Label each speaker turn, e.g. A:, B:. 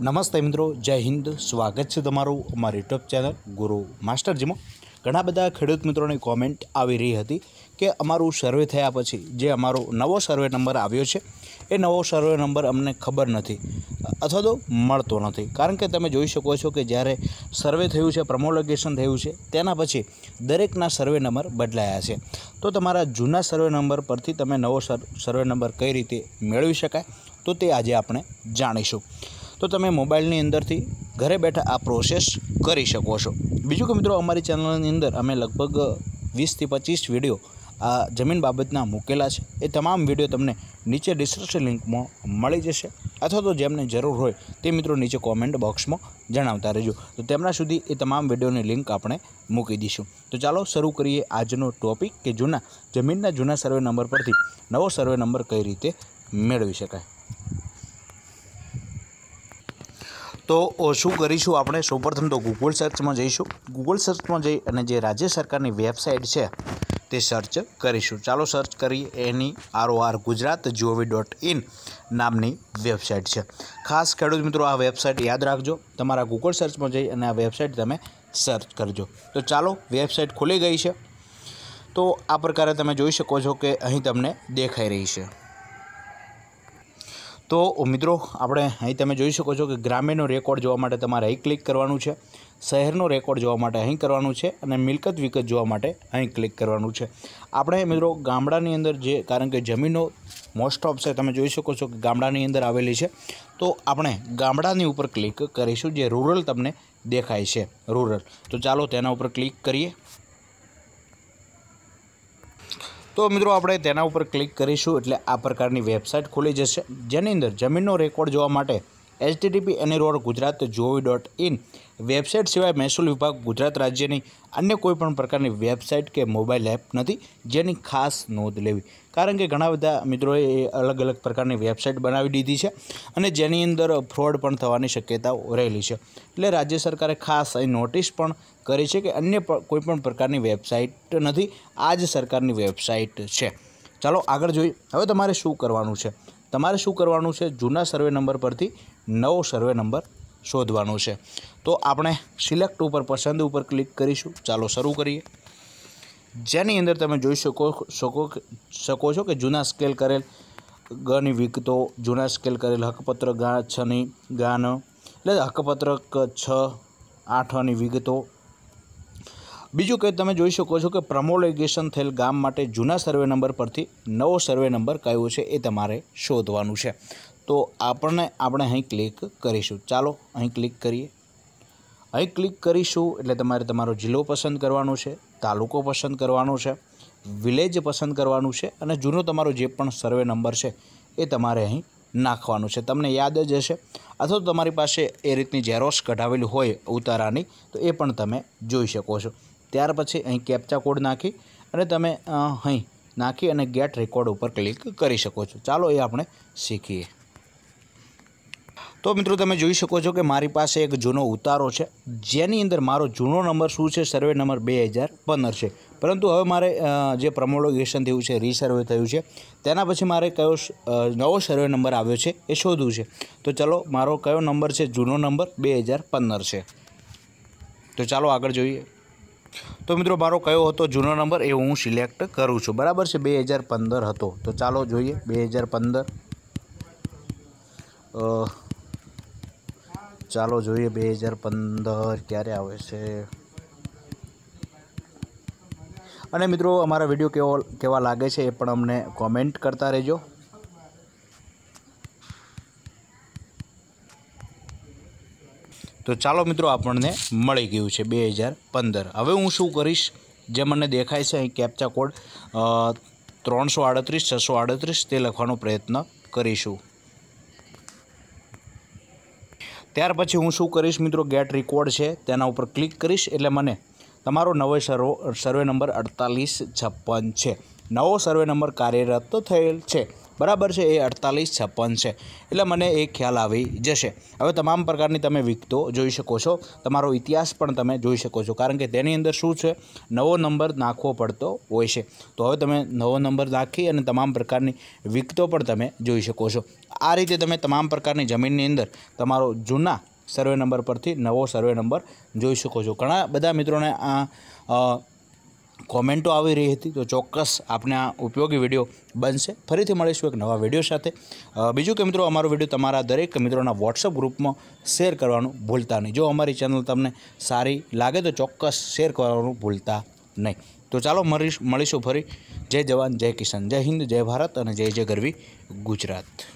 A: નમસ્તે મિત્રો જય હિન્દ સ્વાગત છે તમારું અમારી યુટ્યુબ ચેનલ ગુરુ માસ્ટરજીમાં ઘણા બધા ખેડૂત મિત્રોની કોમેન્ટ આવી રહી હતી કે અમારું સર્વે થયા પછી જે અમારો નવો સર્વે નંબર આવ્યો છે એ નવો સર્વે નંબર અમને ખબર નથી અથવા તો મળતો નથી કારણ કે તમે જોઈ શકો છો કે જ્યારે સર્વે થયું છે પ્રમોલોગેશન થયું છે તેના પછી દરેકના સર્વે નંબર બદલાયા છે તો તમારા જૂના સર્વે નંબર પરથી તમે નવો સર્વે નંબર કઈ રીતે મેળવી શકાય તો તે આજે આપણે જાણીશું તો તમે મોબાઈલની અંદરથી ઘરે બેઠા આ પ્રોસેસ કરી શકો છો બીજું કે મિત્રો અમારી ચેનલની અંદર અમે લગભગ વીસથી પચીસ વિડીયો આ જમીન બાબતના મૂકેલા છે એ તમામ વિડીયો તમને નીચે ડિસ્ક્રિપ્શન લિંકમાં મળી જશે અથવા તો જેમને જરૂર હોય તે મિત્રો નીચે કોમેન્ટ બોક્સમાં જણાવતા રહેજો તો તેમના સુધી એ તમામ વિડીયોની લિંક આપણે મૂકી દઈશું તો ચાલો શરૂ કરીએ આજનો ટોપિક કે જૂના જમીનના જૂના સર્વે નંબર પરથી નવો સર્વે નંબર કઈ રીતે મેળવી શકાય તો શું કરીશું આપણે સૌપ્રથમ તો ગૂગલ સર્ચમાં જઈશું ગૂગલ સર્ચમાં જઈ અને જે રાજ્ય સરકારની વેબસાઇટ છે તે સર્ચ કરીશું ચાલો સર્ચ કરીએ એની ROR Gujarat GOV dot in નામની વેબસાઇટ છે ખાસ ખેડૂત મિત્રો આ વેબસાઇટ યાદ રાખજો તમારા ગૂગલ સર્ચમાં જઈ અને આ વેબસાઇટ તમે સર્ચ કરજો તો ચાલો વેબસાઇટ ખુલી ગઈ છે તો આ પ્રકારે તમે જોઈ શકો છો કે અહીં તમને દેખાઈ રહી છે તો મિત્રો આપણે અહીં તમે જોઈ શકો છો કે ગ્રામ્યનો રેકોર્ડ જોવા માટે તમારે અહીં ક્લિક કરવાનું છે શહેરનો રેકોર્ડ જોવા માટે અહીં કરવાનું છે અને મિલકત વિગત જોવા માટે અહીં ક્લિક કરવાનું છે આપણે મિત્રો ગામડાની અંદર જે કારણ કે જમીનો મોસ્ટ ઓફ છે તમે જોઈ શકો છો કે ગામડાની અંદર આવેલી છે તો આપણે ગામડાની ઉપર ક્લિક કરીશું જે રૂરલ તમને દેખાય છે રૂરલ તો ચાલો તેના ઉપર ક્લિક કરીએ તો મિત્રો આપણે તેના ઉપર ક્લિક કરીશું એટલે આ પ્રકારની વેબસાઇટ ખુલી જશે જેની અંદર જમીનનો રેકોર્ડ જોવા માટે એચટીટીપી એની રોડ ગુજરાત જોવી ડોટ ઇન વેબસાઇટ સિવાય મહેસૂલ વિભાગ ગુજરાત રાજ્યની અન્ય કોઈપણ પ્રકારની વેબસાઇટ કે મોબાઈલ એપ નથી જેની ખાસ નોંધ લેવી કારણ કે ઘણા બધા મિત્રોએ અલગ અલગ પ્રકારની વેબસાઇટ બનાવી દીધી છે અને જેની અંદર ફ્રોડ પણ થવાની શક્યતાઓ રહેલી છે એટલે રાજ્ય સરકારે ખાસ અહીં નોટિસ પણ કરી છે કે અન્ય કોઈપણ પ્રકારની વેબસાઇટ નથી આ જ સરકારની વેબસાઇટ છે ચાલો આગળ જોઈએ હવે તમારે શું કરવાનું છે તમારે શું કરવાનું છે જૂના સર્વે નંબર પરથી નવો સર્વે નંબર શોધવાનો છે તો આપણે સિલેક્ટ ઉપર પસંદ ઉપર ક્લિક કરીશું ચાલો શરૂ કરીએ જેની અંદર તમે જોઈ શકો શકો શકો છો કે જૂના સ્કેલ કરેલ ગની વિગતો જૂના સ્કેલ કરેલ હકપત્ર ગા છની ગાન એટલે હકપત્રક છ આઠની વિગતો બીજું કે તમે જોઈ શકો છો કે પ્રમોલેગેશન થયેલ ગામ માટે જૂના સર્વે નંબર પરથી નવો સર્વે નંબર કયો છે એ તમારે શોધવાનું છે તો આપણને આપણે અહીં ક્લિક કરીશું ચાલો અહીં ક્લિક કરીએ અહીં ક્લિક કરીશું એટલે તમારે તમારો જિલ્લો પસંદ કરવાનો છે તાલુકો પસંદ કરવાનો છે વિલેજ પસંદ કરવાનું છે અને જૂનો તમારો જે પણ સર્વે નંબર છે એ તમારે અહીં નાખવાનું છે તમને યાદ જ હશે અથવા તમારી પાસે એ રીતની ઝેરોક્ષ કઢાવેલી હોય ઉતારાની તો એ પણ તમે જોઈ શકો છો ત્યાર પછી અહીં કેપ્ચા કોડ નાખી અને તમે અહીં નાખી અને ગેટ રેકોર્ડ ઉપર ક્લિક કરી શકો છો ચાલો એ આપણે શીખીએ તો મિત્રો તમે જોઈ શકો છો કે મારી પાસે એક જૂનો ઉતારો છે જેની અંદર મારો જૂનો નંબર શું છે સર્વે નંબર બે હજાર પંદર છે પરંતુ હવે મારે જે પ્રમોલોગેશન થયું છે રીસર્વે થયું છે તેના પછી મારે કયો નવો સર્વે નંબર આવ્યો છે એ શોધવું છે તો ચલો મારો કયો નંબર છે જૂનો નંબર બે હજાર પંદર છે તો ચાલો આગળ જોઈએ તો મિત્રો મારો કયો હતો જૂનો નંબર એ હું સિલેક્ટ કરું છું બરાબર છે બે હજાર પંદર હતો તો ચાલો જોઈએ બે હજાર પંદર ચાલો જોઈએ બે હજાર પંદર ક્યારે આવે છે અને મિત્રો અમારા વિડીયો કેવો કેવા લાગે છે એ પણ અમને કોમેન્ટ કરતા રહેજો તો ચાલો મિત્રો આપણને મળી ગયું છે બે હજાર પંદર હવે હું શું કરીશ જે મને દેખાય છે અહીં કેપ્ચા કોડ ત્રણસો આડત્રીસ છસો આડત્રીસ તે લખવાનો પ્રયત્ન કરીશું ત્યાર પછી હું શું કરીશ મિત્રો ગેટ રેકોર્ડ છે તેના ઉપર ક્લિક કરીશ એટલે મને તમારો નવો સર્વો સર્વે નંબર અડતાલીસ છપ્પન છે નવો સર્વે નંબર કાર્યરત થયેલ છે બરાબર છે એ અડતાલીસ છપ્પન છે એટલે મને એ ખ્યાલ આવી જશે હવે તમામ પ્રકારની તમે વિકતો જોઈ શકો છો તમારો ઇતિહાસ પણ તમે જોઈ શકો છો કારણ કે તેની અંદર શું છે નવો નંબર નાખવો પડતો હોય છે તો હવે તમે નવો નંબર નાખી અને તમામ પ્રકારની વિકતો પણ તમે જોઈ શકો છો આ રીતે તમે તમામ પ્રકારની જમીનની અંદર તમારો જૂના સર્વે નંબર પરથી નવો સર્વે નંબર જોઈ શકો છો ઘણા બધા મિત્રોને આ કોમેન્ટો આવી રહી હતી તો ચોક્કસ આપના ઉપયોગી વિડિયો બનશે ફરીથી મળીશું એક નવા વિડિયો સાથે બીજું કે મિત્રો અમારો વિડિયો તમારા દરેક મિત્રોના WhatsApp ગ્રુપમાં શેર કરવાનું ભૂલતા નહીં જો અમારી ચેનલ તમને સારી લાગે તો ચોક્કસ શેર કરવાનું ભૂલતા નહીં તો ચાલો મળીશું ફરી જય જવાન જય કિસાન જય હિન્દ જય ભારત અને જય જય ગરવી ગુજરાત